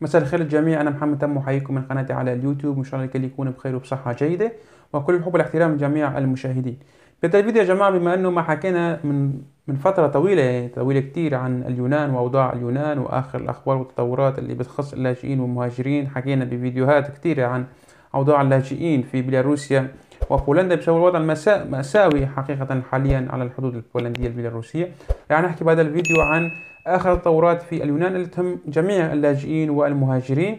مساء الخير للجميع انا محمد تم احييكم من قناتي على اليوتيوب وان شاء الله الكل يكون بخير وبصحه جيده وكل الحب والاحترام لجميع المشاهدين بدأ الفيديو يا جماعه بما انه ما حكينا من من فتره طويله طويله كتير عن اليونان واوضاع اليونان واخر الاخبار والتطورات اللي بتخص اللاجئين والمهاجرين حكينا بفيديوهات كثيره عن اوضاع اللاجئين في بيلاروسيا وبولندا بسبب الوضع المأساوي حقيقة حاليا على الحدود البولندية البيلاروسية يعني نحكي بهذا الفيديو عن آخر التطورات في اليونان اللي تهم جميع اللاجئين والمهاجرين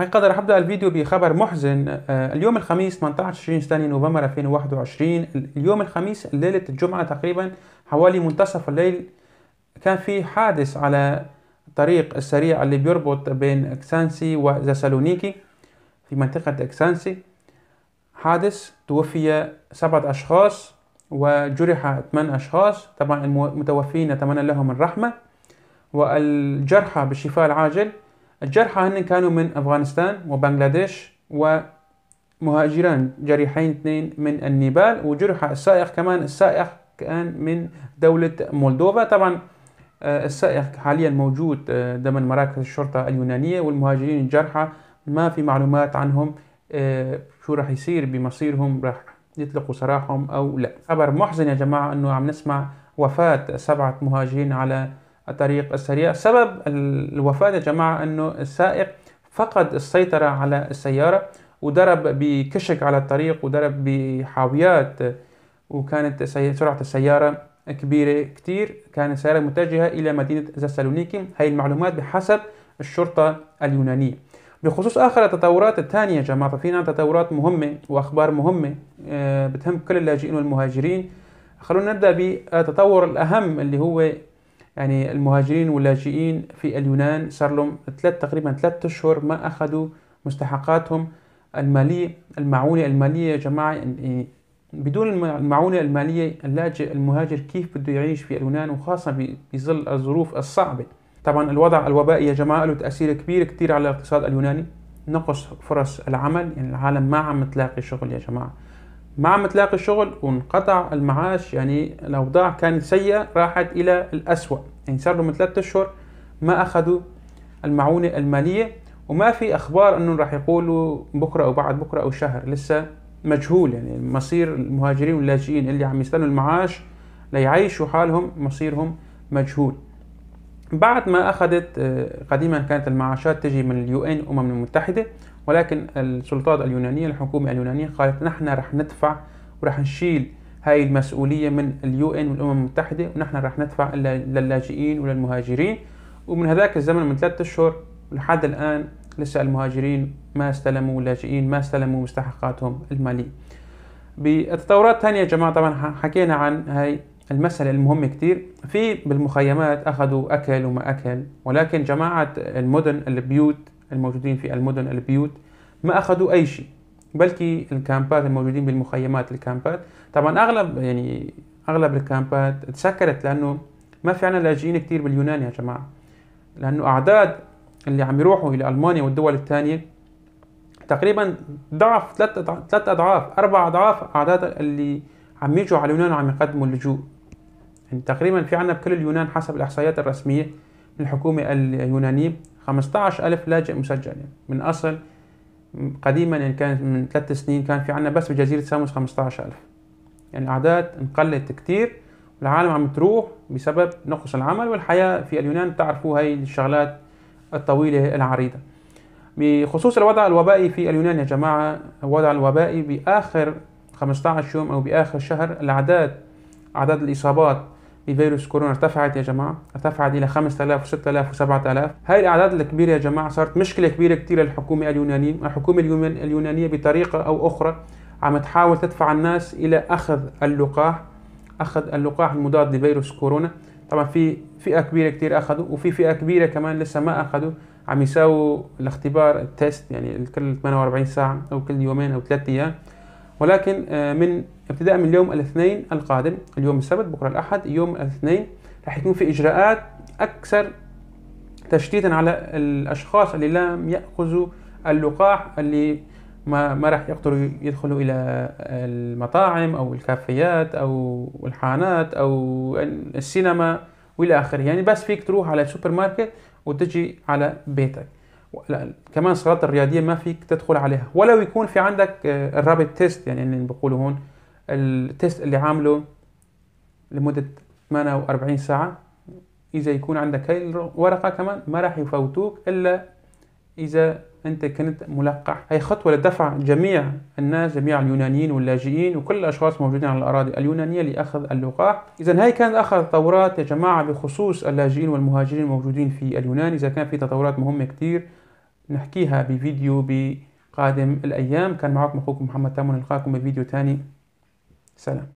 راح حبدأ الفيديو بخبر محزن آه، اليوم الخميس 18 تشرين ثاني نوفمبر 2021 اليوم الخميس ليلة الجمعة تقريبا حوالي منتصف الليل كان في حادث على الطريق السريع اللي بيربط بين اكسانسي وزاسالونيكي في منطقة اكسانسي حادث توفي سبعة أشخاص وجرح 8 أشخاص طبعا المتوفين نتمنى لهم الرحمة والجرحى بالشفاء العاجل الجرحى هن كانوا من أفغانستان وبنغلاديش ومهاجران جريحين اثنين من النيبال وجرح السائق كمان السائق كان من دولة مولدوفا طبعا آه، السائق حاليا موجود آه، ضمن مراكز الشرطة اليونانية والمهاجرين الجرحى ما في معلومات عنهم آه، شو راح يصير بمصيرهم راح يطلقوا سراحهم أو لا خبر محزن يا جماعة أنه عم نسمع وفاة سبعة مهاجرين على الطريق السريع سبب الوفاة يا جماعة أنه السائق فقد السيطرة على السيارة وضرب بكشك على الطريق وضرب بحاويات وكانت سرعة السيارة كبيرة كتير كانت السيارة متجهة إلى مدينة زسالونيكي هاي المعلومات بحسب الشرطة اليونانية بخصوص آخر التطورات الثانية يا جماعة ففينا نعم تطورات مهمة وأخبار مهمة آه، بتهم كل اللاجئين والمهاجرين خلونا نبدأ بالتطور الأهم اللي هو يعني المهاجرين واللاجئين في اليونان صار لهم ثلاث تقريبا ثلاث أشهر ما أخذوا مستحقاتهم المالية المعونة المالية يا جماعة يعني بدون المعونة المالية اللاجئ المهاجر كيف بده يعيش في اليونان وخاصة بظل الظروف الصعبة طبعا الوضع الوبائي يا جماعه له تاثير كبير كتير على الاقتصاد اليوناني نقص فرص العمل يعني العالم ما عم تلاقي شغل يا جماعه ما عم تلاقي شغل وانقطع المعاش يعني الاوضاع كانت سيئه راحت الى الاسوا يعني صار لهم ثلاثة اشهر ما اخذوا المعونه الماليه وما في اخبار انهم راح يقولوا بكره او بعد بكره او شهر لسه مجهول يعني مصير المهاجرين واللاجئين اللي عم يستنوا المعاش ليعيشوا حالهم مصيرهم مجهول بعد ما اخذت آه، قديما كانت المعاشات تجي من اليو ان الامم المتحده ولكن السلطات اليونانيه الحكومه اليونانيه قالت نحن رح ندفع ورح نشيل هاي المسؤوليه من اليو ان والامم المتحده ونحن رح ندفع للاجئين وللمهاجرين ومن هذاك الزمن من ثلاثة اشهر لحد الان لسه المهاجرين ما استلموا اللاجئين ما استلموا مستحقاتهم الماليه بتطورات ثانية يا جماعة طبعا حكينا عن هاي المسألة المهمة كتير في بالمخيمات أخذوا أكل وما أكل ولكن جماعة المدن البيوت الموجودين في المدن البيوت ما أخذوا أي شيء بلكي الكامبات الموجودين بالمخيمات الكامبات طبعا أغلب يعني أغلب الكامبات تسكرت لأنه ما في عنا لاجئين كتير باليونان يا جماعة لأنه أعداد اللي عم يروحوا إلى ألمانيا والدول الثانية تقريبا ضعف ثلاث ثلاث أضعاف أربع أضعاف أعداد اللي عم يجوا على اليونان وعم يقدموا اللجوء تقريبا في عندنا بكل اليونان حسب الإحصائيات الرسمية من الحكومة اليونانية 15 ألف لاجئ مسجل يعني من أصل قديما يعني كان من ثلاث سنين كان في عندنا بس بجزيرة ساموس 15 ألف يعني الأعداد انقلت كتير والعالم عم تروح بسبب نقص العمل والحياة في اليونان بتعرفوا هاي الشغلات الطويلة العريضة بخصوص الوضع الوبائي في اليونان يا جماعة الوضع الوبائي بآخر 15 يوم أو بآخر شهر الأعداد أعداد الإصابات الفيروس كورونا ارتفعت يا جماعه ارتفعت الى 5000 و6000 و7000 هاي الاعداد الكبيره يا جماعه صارت مشكله كبيره كثير للحكومه اليونانيه الحكومه اليونانيه بطريقه او اخرى عم تحاول تدفع الناس الى اخذ اللقاح اخذ اللقاح المضاد لفيروس كورونا طبعا في فئه كبيره كثير اخذوا وفي فئه كبيره كمان لسه ما اخذوا عم يساووا الاختبار التيست يعني كل 48 ساعه او كل يومين او ثلاث ايام ولكن آه، من ابتداء من اليوم الاثنين القادم اليوم السبت بكره الاحد يوم الاثنين راح يكون في اجراءات اكثر تشتيتا على الاشخاص اللي لم ياخذوا اللقاح اللي ما ما راح يقدروا يدخلوا الى آه، المطاعم او الكافيات او الحانات او السينما والى اخره يعني بس فيك تروح على السوبر ماركت وتجي على بيتك كمان الصلاة الرياضيه ما فيك تدخل عليها ولو يكون في عندك آه، الرابط تيست يعني اللي بقوله هون التيست اللي عامله لمده 48 ساعه اذا يكون عندك هاي الورقه كمان ما راح يفوتوك الا اذا انت كنت ملقح هي خطوه لدفع جميع الناس جميع اليونانيين واللاجئين وكل الاشخاص موجودين على الاراضي اليونانيه لاخذ اللقاح اذا هاي كانت اخر تطورات يا جماعه بخصوص اللاجئين والمهاجرين الموجودين في اليونان اذا كان في تطورات مهمه كثير نحكيها بفيديو بقادم الأيام كان معكم أخوكم محمد تامر نلقاكم بفيديو تاني سلام